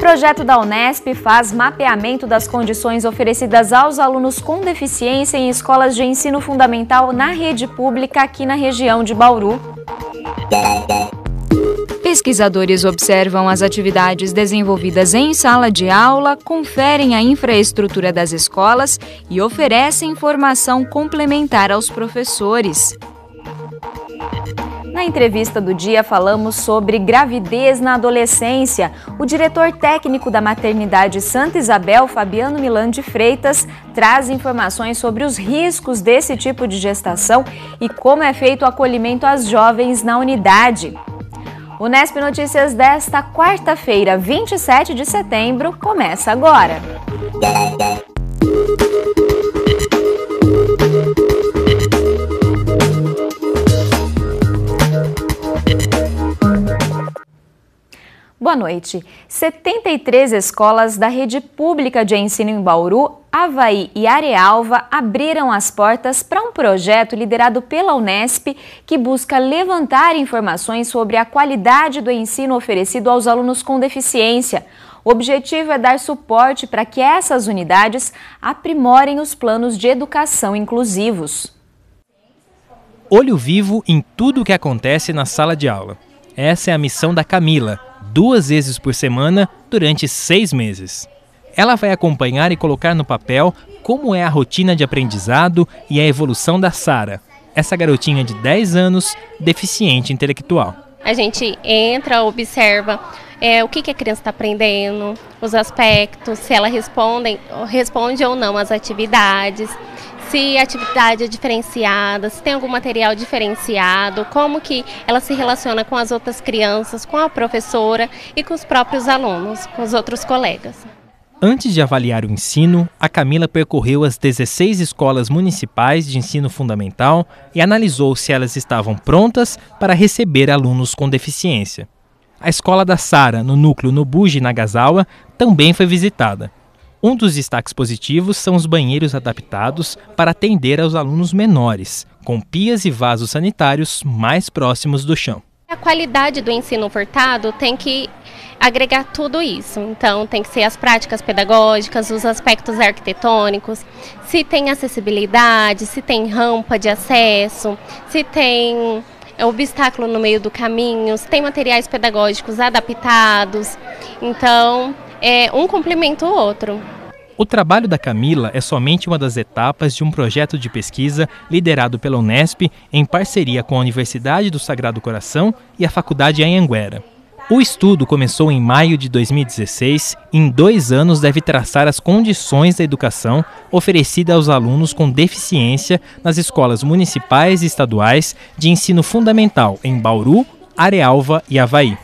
Projeto da Unesp faz mapeamento das condições oferecidas aos alunos com deficiência em escolas de ensino fundamental na rede pública aqui na região de Bauru. Pesquisadores observam as atividades desenvolvidas em sala de aula, conferem a infraestrutura das escolas e oferecem formação complementar aos professores. Na entrevista do dia, falamos sobre gravidez na adolescência. O diretor técnico da maternidade Santa Isabel, Fabiano Milan de Freitas, traz informações sobre os riscos desse tipo de gestação e como é feito o acolhimento às jovens na unidade. O Nesp Notícias desta quarta-feira, 27 de setembro, começa agora. Música Boa noite. 73 escolas da rede pública de ensino em Bauru, Havaí e Arealva abriram as portas para um projeto liderado pela Unesp que busca levantar informações sobre a qualidade do ensino oferecido aos alunos com deficiência. O objetivo é dar suporte para que essas unidades aprimorem os planos de educação inclusivos. Olho vivo em tudo o que acontece na sala de aula. Essa é a missão da Camila, duas vezes por semana durante seis meses. Ela vai acompanhar e colocar no papel como é a rotina de aprendizado e a evolução da Sara, essa garotinha de 10 anos, deficiente intelectual. A gente entra, observa é, o que, que a criança está aprendendo, os aspectos, se ela responde, responde ou não às atividades se a atividade é diferenciada, se tem algum material diferenciado, como que ela se relaciona com as outras crianças, com a professora e com os próprios alunos, com os outros colegas. Antes de avaliar o ensino, a Camila percorreu as 16 escolas municipais de ensino fundamental e analisou se elas estavam prontas para receber alunos com deficiência. A escola da Sara, no núcleo Nobuji Nagasawa, também foi visitada. Um dos destaques positivos são os banheiros adaptados para atender aos alunos menores, com pias e vasos sanitários mais próximos do chão. A qualidade do ensino furtado tem que agregar tudo isso. Então, tem que ser as práticas pedagógicas, os aspectos arquitetônicos, se tem acessibilidade, se tem rampa de acesso, se tem é, obstáculo no meio do caminho, se tem materiais pedagógicos adaptados. Então, é, um complementa o outro. O trabalho da Camila é somente uma das etapas de um projeto de pesquisa liderado pela Unesp em parceria com a Universidade do Sagrado Coração e a Faculdade Anhanguera. O estudo começou em maio de 2016 e em dois anos deve traçar as condições da educação oferecida aos alunos com deficiência nas escolas municipais e estaduais de ensino fundamental em Bauru, Arealva e Havaí.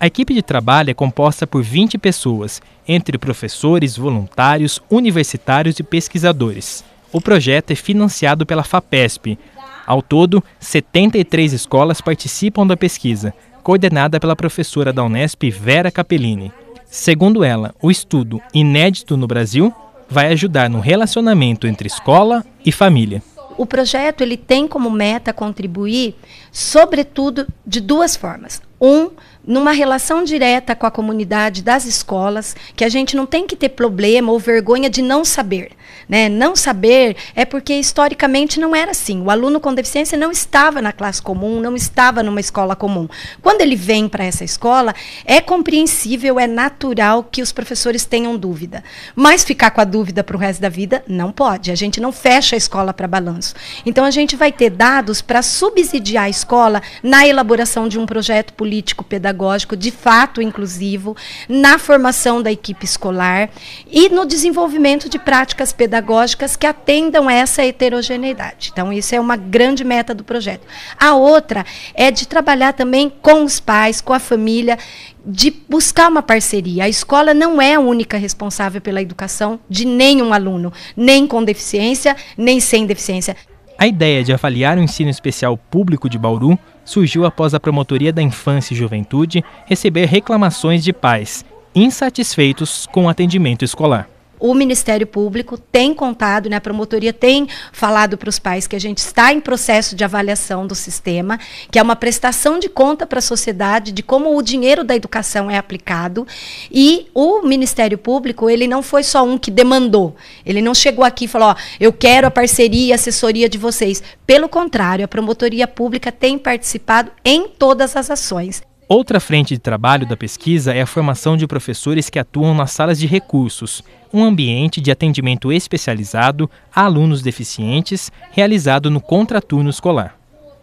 A equipe de trabalho é composta por 20 pessoas, entre professores, voluntários, universitários e pesquisadores. O projeto é financiado pela FAPESP. Ao todo, 73 escolas participam da pesquisa, coordenada pela professora da Unesp Vera Capellini. Segundo ela, o estudo, inédito no Brasil, vai ajudar no relacionamento entre escola e família. O projeto ele tem como meta contribuir, sobretudo, de duas formas. Um, numa relação direta com a comunidade das escolas, que a gente não tem que ter problema ou vergonha de não saber. Né? Não saber é porque historicamente não era assim. O aluno com deficiência não estava na classe comum, não estava numa escola comum. Quando ele vem para essa escola, é compreensível, é natural que os professores tenham dúvida. Mas ficar com a dúvida para o resto da vida não pode. A gente não fecha a escola para balanço. Então a gente vai ter dados para subsidiar a escola na elaboração de um projeto político pedagógico pedagógico de fato inclusivo, na formação da equipe escolar e no desenvolvimento de práticas pedagógicas que atendam essa heterogeneidade. Então, isso é uma grande meta do projeto. A outra é de trabalhar também com os pais, com a família, de buscar uma parceria. A escola não é a única responsável pela educação de nenhum aluno, nem com deficiência, nem sem deficiência. A ideia de avaliar o ensino especial público de Bauru surgiu após a Promotoria da Infância e Juventude receber reclamações de pais insatisfeitos com o atendimento escolar o Ministério Público tem contado, né, a promotoria tem falado para os pais que a gente está em processo de avaliação do sistema, que é uma prestação de conta para a sociedade de como o dinheiro da educação é aplicado. E o Ministério Público, ele não foi só um que demandou. Ele não chegou aqui e falou: ó, eu quero a parceria e assessoria de vocês. Pelo contrário, a promotoria pública tem participado em todas as ações. Outra frente de trabalho da pesquisa é a formação de professores que atuam nas salas de recursos, um ambiente de atendimento especializado a alunos deficientes, realizado no contraturno escolar.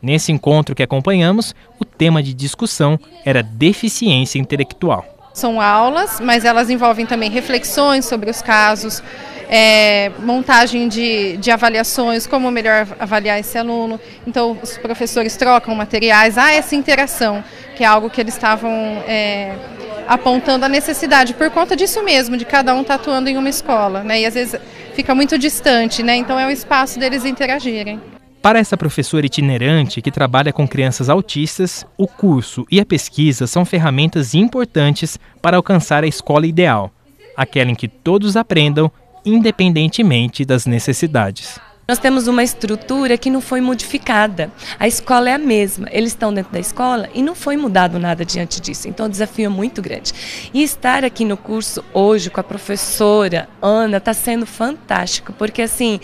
Nesse encontro que acompanhamos, o tema de discussão era deficiência intelectual. São aulas, mas elas envolvem também reflexões sobre os casos, é, montagem de, de avaliações, como melhor avaliar esse aluno. Então, os professores trocam materiais, há essa interação que é algo que eles estavam é, apontando a necessidade, por conta disso mesmo, de cada um estar tá atuando em uma escola, né? E às vezes fica muito distante, né? Então é um espaço deles interagirem. Para essa professora itinerante que trabalha com crianças autistas, o curso e a pesquisa são ferramentas importantes para alcançar a escola ideal, aquela em que todos aprendam independentemente das necessidades. Nós temos uma estrutura que não foi modificada. A escola é a mesma. Eles estão dentro da escola e não foi mudado nada diante disso. Então, o desafio é muito grande. E estar aqui no curso hoje com a professora Ana está sendo fantástico, porque assim,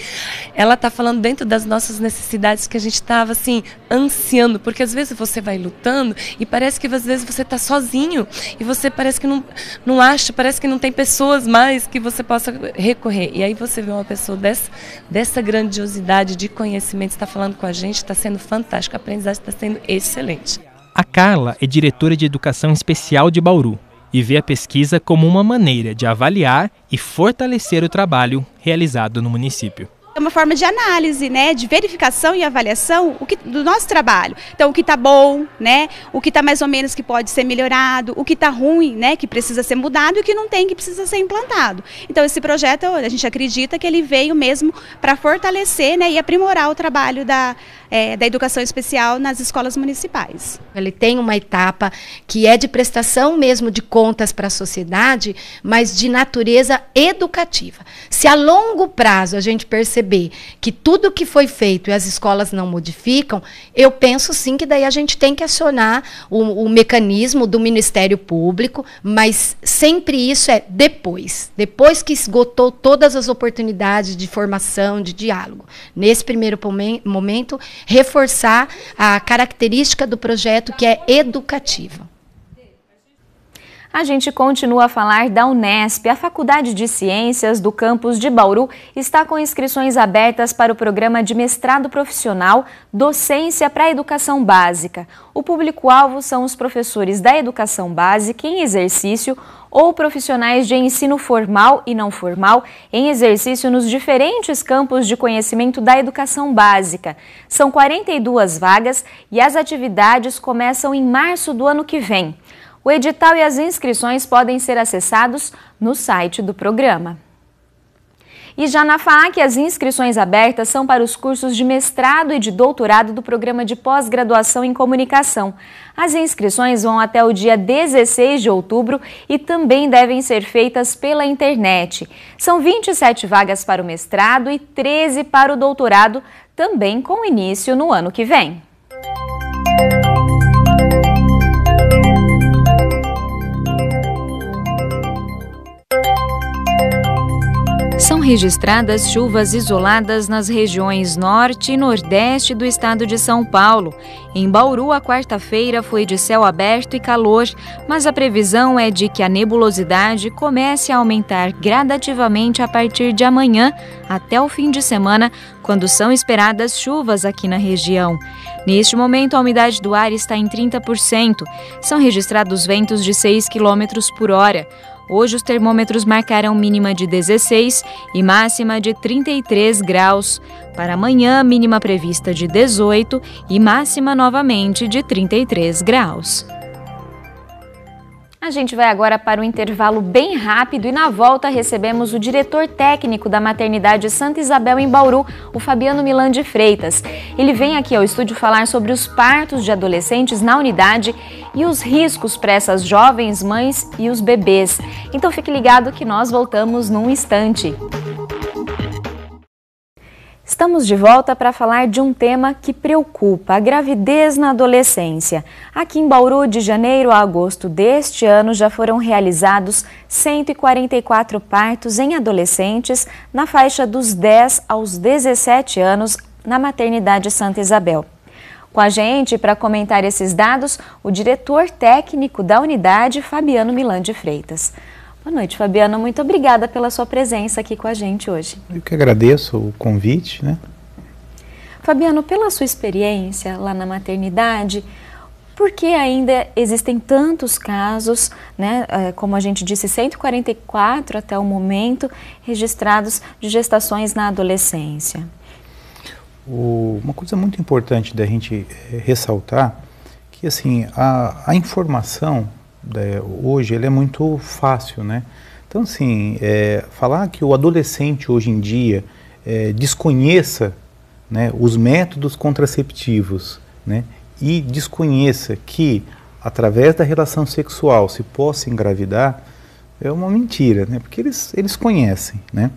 ela está falando dentro das nossas necessidades que a gente estava assim ansiando, porque às vezes você vai lutando e parece que às vezes você está sozinho e você parece que não não acha, parece que não tem pessoas mais que você possa recorrer. E aí você vê uma pessoa dessa dessa grande grandiosidade de conhecimento, está falando com a gente, está sendo fantástico, a aprendizagem está sendo excelente. A Carla é diretora de Educação Especial de Bauru e vê a pesquisa como uma maneira de avaliar e fortalecer o trabalho realizado no município. É uma forma de análise, né, de verificação e avaliação o que, do nosso trabalho. Então, o que está bom, né, o que está mais ou menos que pode ser melhorado, o que está ruim, né, que precisa ser mudado e o que não tem, que precisa ser implantado. Então, esse projeto, a gente acredita que ele veio mesmo para fortalecer né, e aprimorar o trabalho da, é, da educação especial nas escolas municipais. Ele tem uma etapa que é de prestação mesmo de contas para a sociedade, mas de natureza educativa. Se a longo prazo a gente perceber perceber que tudo que foi feito e as escolas não modificam, eu penso sim que daí a gente tem que acionar o, o mecanismo do Ministério Público, mas sempre isso é depois, depois que esgotou todas as oportunidades de formação, de diálogo. Nesse primeiro momento, reforçar a característica do projeto que é educativa. A gente continua a falar da Unesp. A Faculdade de Ciências do campus de Bauru está com inscrições abertas para o programa de mestrado profissional Docência para a Educação Básica. O público-alvo são os professores da educação básica em exercício ou profissionais de ensino formal e não formal em exercício nos diferentes campos de conhecimento da educação básica. São 42 vagas e as atividades começam em março do ano que vem. O edital e as inscrições podem ser acessados no site do programa. E já na FAAC, as inscrições abertas são para os cursos de mestrado e de doutorado do programa de pós-graduação em comunicação. As inscrições vão até o dia 16 de outubro e também devem ser feitas pela internet. São 27 vagas para o mestrado e 13 para o doutorado, também com início no ano que vem. registradas chuvas isoladas nas regiões norte e nordeste do estado de São Paulo. Em Bauru, a quarta-feira foi de céu aberto e calor, mas a previsão é de que a nebulosidade comece a aumentar gradativamente a partir de amanhã até o fim de semana, quando são esperadas chuvas aqui na região. Neste momento, a umidade do ar está em 30%. São registrados ventos de 6 km por hora. Hoje os termômetros marcaram mínima de 16 e máxima de 33 graus. Para amanhã, mínima prevista de 18 e máxima novamente de 33 graus. A gente vai agora para um intervalo bem rápido e na volta recebemos o diretor técnico da maternidade Santa Isabel em Bauru, o Fabiano Milan de Freitas. Ele vem aqui ao estúdio falar sobre os partos de adolescentes na unidade e os riscos para essas jovens mães e os bebês. Então fique ligado que nós voltamos num instante. Estamos de volta para falar de um tema que preocupa, a gravidez na adolescência. Aqui em Bauru, de janeiro a agosto deste ano, já foram realizados 144 partos em adolescentes na faixa dos 10 aos 17 anos na maternidade Santa Isabel. Com a gente, para comentar esses dados, o diretor técnico da unidade, Fabiano Milan de Freitas. Boa noite, Fabiano. Muito obrigada pela sua presença aqui com a gente hoje. Eu que agradeço o convite, né? Fabiano, pela sua experiência lá na maternidade, por que ainda existem tantos casos, né, é, como a gente disse, 144 até o momento, registrados de gestações na adolescência? O, uma coisa muito importante da gente é, ressaltar que assim a, a informação né, hoje ele é muito fácil, né? Então, assim, é, falar que o adolescente hoje em dia é, desconheça né, os métodos contraceptivos né, e desconheça que através da relação sexual se possa engravidar é uma mentira, né? Porque eles, eles conhecem, né?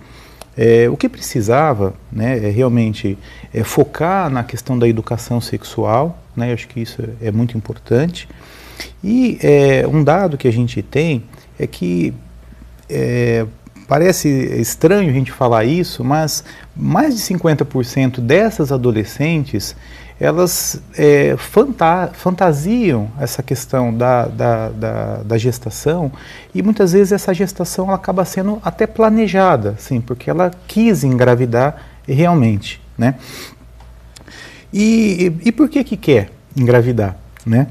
É, o que precisava né, é realmente é focar na questão da educação sexual, né, eu acho que isso é muito importante, e é, um dado que a gente tem é que é, parece estranho a gente falar isso, mas mais de 50% dessas adolescentes elas é, fanta fantasiam essa questão da, da, da, da, gestação e muitas vezes essa gestação ela acaba sendo até planejada, sim, porque ela quis engravidar realmente, né? E, e, e por que que quer engravidar, né?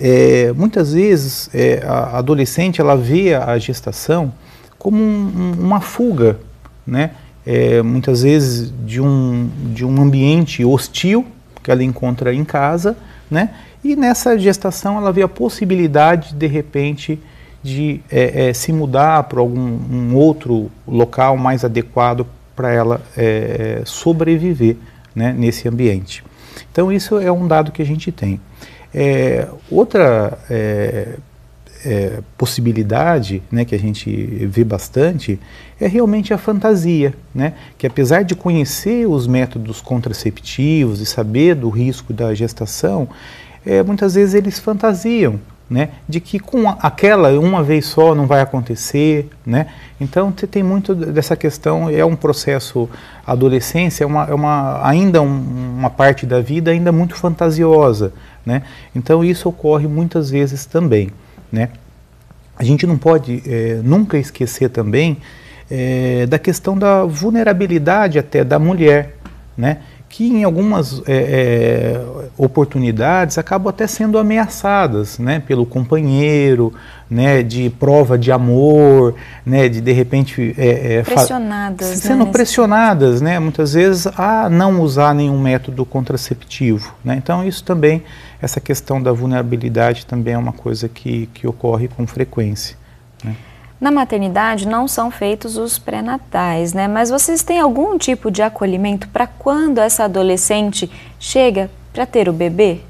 É, muitas vezes é, a adolescente ela vê a gestação como um, uma fuga, né? É, muitas vezes de um, de um ambiente hostil que ela encontra em casa, né? E nessa gestação ela vê a possibilidade de repente de é, é, se mudar para algum um outro local mais adequado para ela é, sobreviver né, nesse ambiente. Então isso é um dado que a gente tem. É, outra é, é, possibilidade né, que a gente vê bastante é realmente a fantasia, né? que apesar de conhecer os métodos contraceptivos e saber do risco da gestação, é, muitas vezes eles fantasiam né, de que com aquela uma vez só não vai acontecer, né? Então tem muito dessa questão é um processo a adolescência é uma, é uma ainda um, uma parte da vida ainda muito fantasiosa, né? Então isso ocorre muitas vezes também, né? A gente não pode é, nunca esquecer também é, da questão da vulnerabilidade até da mulher, né? que em algumas é, é, oportunidades acabam até sendo ameaçadas, né, pelo companheiro, né, de prova de amor, né, de de repente é, é pressionadas, né, sendo né, pressionadas, né, muitas vezes a não usar nenhum método contraceptivo, né. Então isso também essa questão da vulnerabilidade também é uma coisa que que ocorre com frequência. Né. Na maternidade não são feitos os pré-natais, né? Mas vocês têm algum tipo de acolhimento para quando essa adolescente chega para ter o bebê?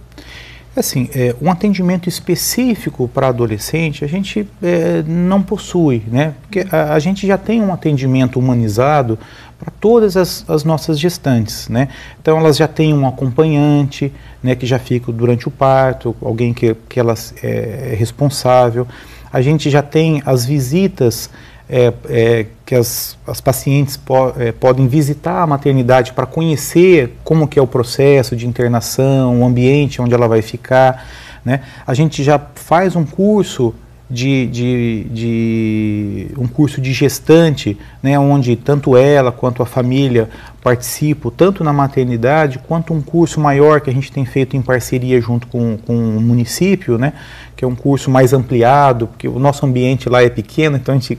Assim, é, um atendimento específico para adolescente a gente é, não possui, né? Porque a, a, gente já tem um atendimento humanizado para todas as, as, nossas gestantes, né? Então elas já têm um acompanhante, né? Que já fica durante o parto, alguém que, que elas é, é responsável a gente já tem as visitas é, é, que as, as pacientes po é, podem visitar a maternidade para conhecer como que é o processo de internação, o ambiente onde ela vai ficar. Né? A gente já faz um curso de, de, de um curso de gestante, né, onde tanto ela quanto a família participam, tanto na maternidade, quanto um curso maior que a gente tem feito em parceria junto com, com o município, né, que é um curso mais ampliado, porque o nosso ambiente lá é pequeno, então a gente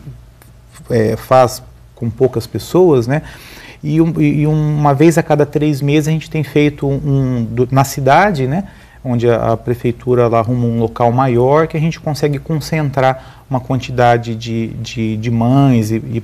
é, faz com poucas pessoas, né, e, um, e, uma vez a cada três meses a gente tem feito um, um do, na cidade, né, onde a, a prefeitura lá arruma um local maior que a gente consegue concentrar uma quantidade de, de, de mães e, e,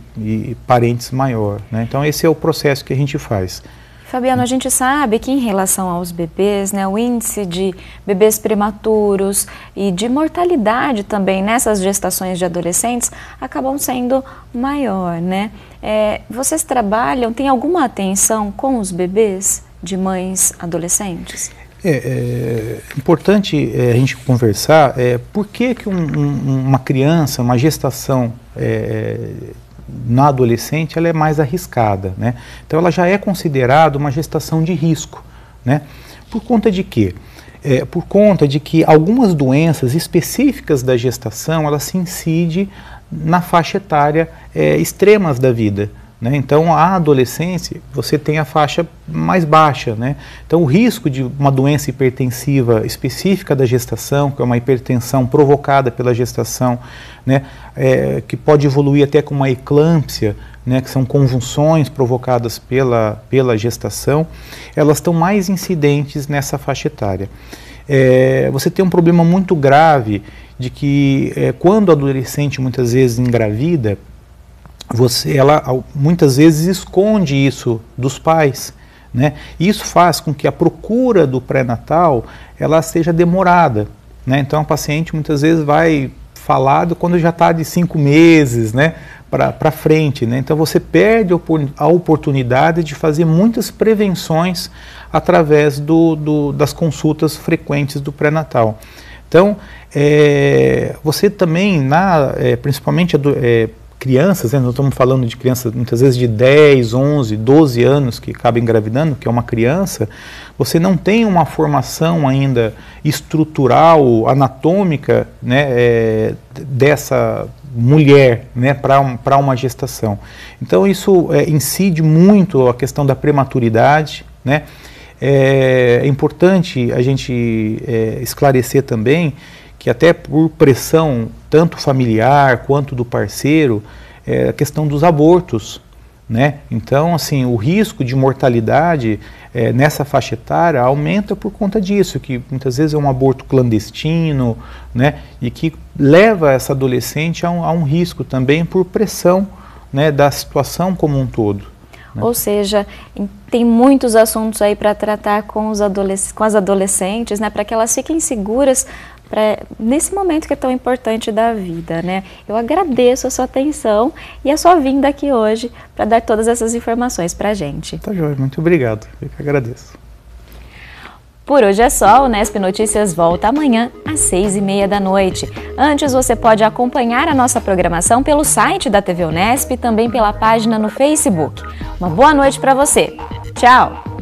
e parentes maior. Né? Então, esse é o processo que a gente faz. Fabiano, a gente sabe que em relação aos bebês, né, o índice de bebês prematuros e de mortalidade também nessas gestações de adolescentes acabam sendo maior, né? É, vocês trabalham, tem alguma atenção com os bebês de mães adolescentes? É, é importante é, a gente conversar é, por que, que um, um, uma criança, uma gestação é, na adolescente, ela é mais arriscada. Né? Então ela já é considerada uma gestação de risco. Né? Por conta de quê? É, por conta de que algumas doenças específicas da gestação, ela se incide na faixa etária é, extremas da vida. Né? Então, a adolescência, você tem a faixa mais baixa. Né? Então, o risco de uma doença hipertensiva específica da gestação, que é uma hipertensão provocada pela gestação, né? É, que pode evoluir até com uma eclâmpsia, né? que são convulsões provocadas pela, pela gestação, elas estão mais incidentes nessa faixa etária. É, você tem um problema muito grave de que é, quando o adolescente muitas vezes engravida, você, ela muitas vezes esconde isso dos pais. Né? Isso faz com que a procura do pré-natal ela seja demorada. Né? Então, a paciente muitas vezes vai falado quando já está de cinco meses né? para frente. Né? Então, você perde a oportunidade de fazer muitas prevenções através do, do das consultas frequentes do pré-natal. Então, é, você também, na, é, principalmente é, crianças, né, nós estamos falando de crianças muitas vezes de 10, 11, 12 anos que acabam engravidando, que é uma criança, você não tem uma formação ainda estrutural, anatômica né, é, dessa mulher né, para uma gestação. Então isso é, incide muito a questão da prematuridade. Né? É, é importante a gente é, esclarecer também que até por pressão tanto familiar quanto do parceiro, é a questão dos abortos. Né? Então, assim, o risco de mortalidade é, nessa faixa etária aumenta por conta disso, que muitas vezes é um aborto clandestino, né? E que leva essa adolescente a um, a um risco também por pressão né, da situação como um todo. Né? Ou seja, tem muitos assuntos aí para tratar com, os adoles com as adolescentes, né, para que elas fiquem seguras pra, nesse momento que é tão importante da vida, né? Eu agradeço a sua atenção e a sua vinda aqui hoje para dar todas essas informações para a gente. Tá Jorge. muito obrigado. Eu que agradeço. Por hoje é só, o Nesp Notícias volta amanhã às seis e meia da noite. Antes, você pode acompanhar a nossa programação pelo site da TV Unesp e também pela página no Facebook. Uma boa noite para você. Tchau!